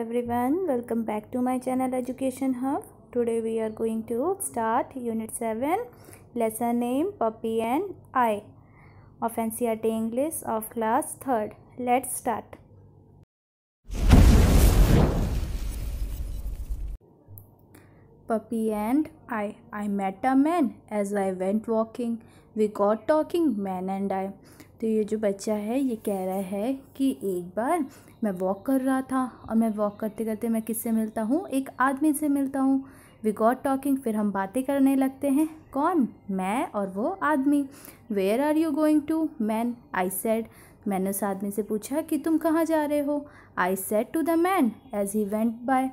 everyone welcome back to my channel education hub today we are going to start unit 7 lesson name puppy and i of ncrt english of class 3rd let's start puppy and i i met a man as i went walking we got talking man and i तो ये जो बच्चा है ये कह रहा है कि एक बार मैं वॉक कर रहा था और मैं वॉक करते करते मैं किससे मिलता हूँ एक आदमी से मिलता हूँ वी गॉट टॉकिंग फिर हम बातें करने लगते हैं कौन मैं और वो आदमी where are you going to man I said मैंने उस आदमी से पूछा कि तुम कहाँ जा रहे हो I said to the man as he went by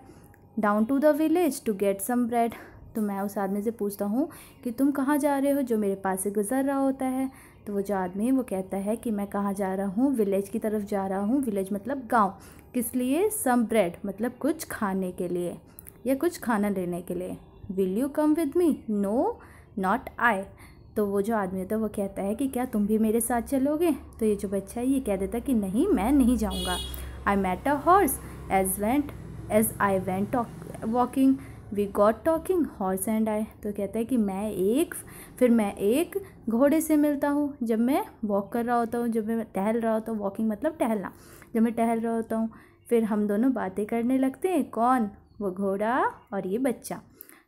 down to the village to get some bread तो मैं उस आदमी से पूछता हूँ कि तुम कहाँ जा रहे हो जो मेरे पास से गुजर रहा होता है तो वो जो आदमी वो कहता है कि मैं कहाँ जा रहा हूँ विलेज की तरफ जा रहा हूँ विलेज मतलब गाँव किस लिए सम ब्रेड मतलब कुछ खाने के लिए या कुछ खाना लेने के लिए will you come with me no not I तो वो जो आदमी होता है वो कहता है कि क्या तुम भी मेरे साथ चलोगे तो ये जो बच्चा है ये कह देता है कि नहीं मैं नहीं जाऊँगा I met a horse as went as I went walking we got talking horse and I तो कहता है कि मैं एक फिर मैं एक घोड़े से मिलता हूँ जब मैं वॉक कर रहा होता हूँ जब मैं टहल रहा होता हूँ वॉकिंग मतलब टहलना जब मैं टहल रहा होता हूँ फिर हम दोनों बातें करने लगते हैं कौन वो घोड़ा और ये बच्चा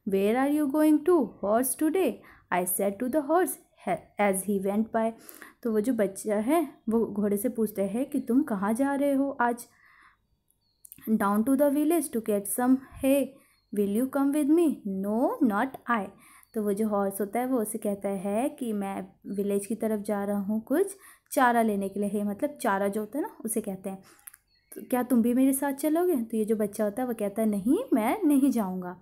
where are you going to horse today I said to the horse as he went by तो वो जो बच्चा है वो घोड़े से पूछते हैं कि तुम कहाँ जा रहे हो आज down to the village to get some है will you come with me no not I तो वो जो हॉर्स होता है वो उसे कहता है कि मैं विलेज की तरफ जा रहा हूँ कुछ चारा लेने के लिए है मतलब चारा जो होता है ना उसे कहते हैं तो क्या तुम भी मेरे साथ चलोगे तो ये जो बच्चा होता है वो कहता है नहीं मैं नहीं जाऊँगा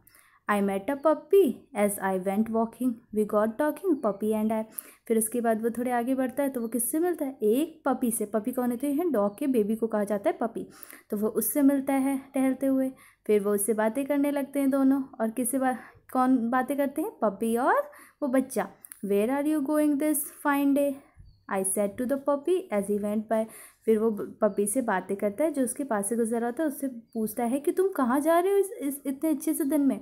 I met a puppy as I went walking we got talking puppy and I फिर उसके बाद वो थोड़े आगे बढ़ता है तो वो किससे मिलता है एक पपी से पपी कौन होते हैं डॉग के बेबी को कहा जाता है पपी तो वो उससे मिलता है टहलते हुए फिर वो उससे बातें करने लगते हैं दोनों और किससे बात कौन बातें करते हैं पपी और वो बच्चा where are you going this fine day I said to the puppy as he went by फिर वो पपी से बातें करता है जो उसके पास से गुजर रहा होता है उससे पूछता है कि तुम कहाँ जा रहे हो इस, इस इतने अच्छे से दिन में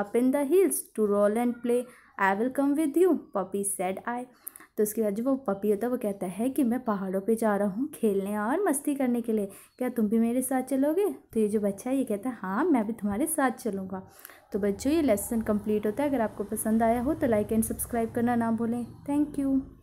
up in the hills to roll and play I will come with you puppy said I तो उसके बाद जो वो पपी होता है वो कहता है कि मैं पहाड़ों पे जा रहा हूँ खेलने और मस्ती करने के लिए क्या तुम भी मेरे साथ चलोगे तो ये जो बच्चा है ये कहता है हाँ मैं भी तुम्हारे साथ चलूँगा तो बच्चों ये लेसन कंप्लीट होता है अगर आपको पसंद आया हो तो लाइक एंड सब्सक्राइब करना ना भूलें थैंक यू